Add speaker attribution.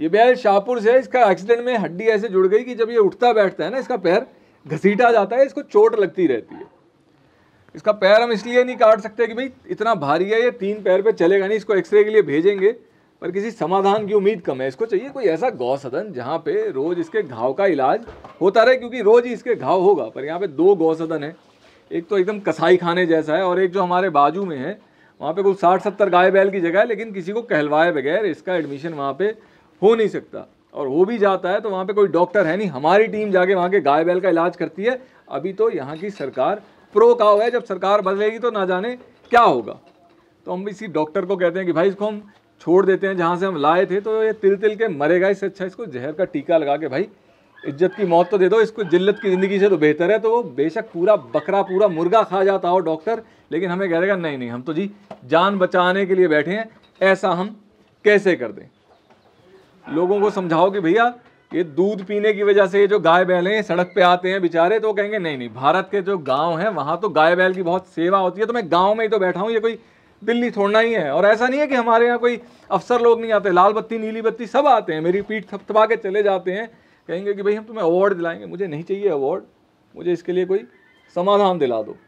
Speaker 1: ये बैल शाहपुर से इसका एक्सीडेंट में हड्डी ऐसे जुड़ गई कि जब ये उठता बैठता है ना इसका पैर घसीटा जाता है इसको चोट लगती रहती है इसका पैर हम इसलिए नहीं काट सकते कि भाई इतना भारी है ये तीन पैर पे चलेगा नहीं इसको एक्सरे के लिए भेजेंगे पर किसी समाधान की उम्मीद कम है इसको चाहिए कोई ऐसा गौ सदन जहाँ पे रोज़ इसके घाव का इलाज होता रहे क्योंकि रोज़ ही इसके घाव होगा पर यहाँ पे दो गौ सदन है एक तो एकदम कसाई खाने जैसा है और एक जो हमारे बाजू में है वहाँ पे कुछ साठ सत्तर गाय बैल की जगह है लेकिन किसी को कहलवाए बगैर इसका एडमिशन वहाँ पे हो नहीं सकता और वो भी जाता है तो वहाँ पे कोई डॉक्टर है नहीं हमारी टीम जाके वहाँ के गाय बैल का इलाज करती है अभी तो यहाँ की सरकार प्रो का हुआ है जब सरकार बदलेगी तो ना जाने क्या होगा तो हम इसी डॉक्टर को कहते हैं कि भाई इसको हम छोड़ देते हैं जहाँ से हम लाए थे तो ये तिल तिल के मरेगा इससे अच्छा इसको जहर का टीका लगा के भाई इज्जत की मौत तो दे दो इसको जिल्लत की ज़िंदगी से तो बेहतर है तो वो बेशक पूरा बकरा पूरा मुर्गा खा जाता हो डॉक्टर लेकिन हमें कह देगा नहीं नहीं हम तो जी जान बचाने के लिए बैठे हैं ऐसा हम कैसे कर दें लोगों को समझाओ कि भैया ये दूध पीने की वजह से ये जो गाय बैल हैं सड़क पे आते हैं बेचारे तो कहेंगे नहीं नहीं भारत के जो गांव हैं वहाँ तो गाय बैल की बहुत सेवा होती है तो मैं गांव में ही तो बैठा हूँ ये कोई दिल्ली छोड़ना ही है और ऐसा नहीं है कि हमारे यहाँ कोई अफसर लोग नहीं आते लाल बत्ती नीली बत्ती सब आते हैं मेरी पीठ थपथपा के चले जाते हैं कहेंगे कि भाई हम तुम्हें अवार्ड दिलाएंगे मुझे नहीं चाहिए अवार्ड मुझे इसके लिए कोई समाधान दिला दो